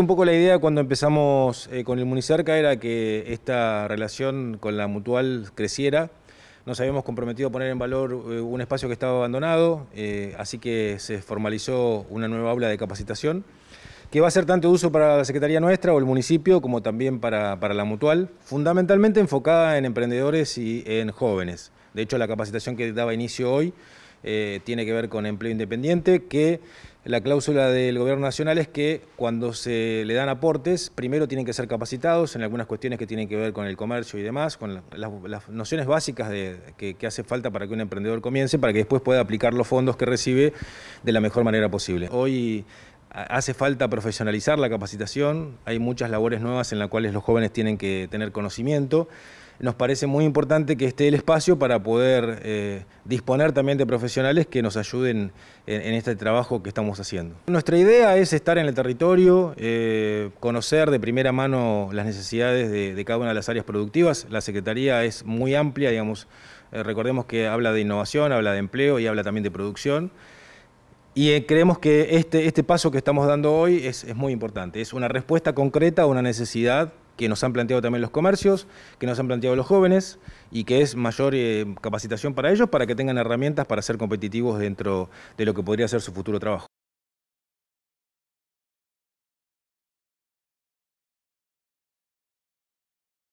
Un poco la idea cuando empezamos eh, con el Municerca era que esta relación con la mutual creciera. Nos habíamos comprometido a poner en valor eh, un espacio que estaba abandonado, eh, así que se formalizó una nueva aula de capacitación que va a ser tanto de uso para la Secretaría nuestra o el municipio como también para, para la mutual, fundamentalmente enfocada en emprendedores y en jóvenes. De hecho, la capacitación que daba inicio hoy eh, tiene que ver con empleo independiente, que la cláusula del Gobierno Nacional es que cuando se le dan aportes, primero tienen que ser capacitados en algunas cuestiones que tienen que ver con el comercio y demás, con las, nociones básicas de, que, hace falta para que un emprendedor comience, para que después pueda aplicar los fondos que recibe de la mejor manera posible. Hoy hace falta profesionalizar la capacitación, hay muchas labores nuevas en las cuales los jóvenes tienen que tener conocimiento nos parece muy importante que esté el espacio para poder eh, disponer también de profesionales que nos ayuden en, este trabajo que estamos haciendo. Nuestra idea es estar en el territorio, eh, conocer de primera mano las necesidades de, cada una de las áreas productivas. La Secretaría es muy amplia, digamos, eh, recordemos que habla de innovación, habla de empleo y habla también de producción. Y creemos que este, este paso que estamos dando hoy es, es muy importante, es una respuesta concreta a una necesidad que nos han planteado también los comercios, que nos han planteado los jóvenes y que es mayor eh, capacitación para ellos para que tengan herramientas para ser competitivos dentro de lo que podría ser su futuro trabajo.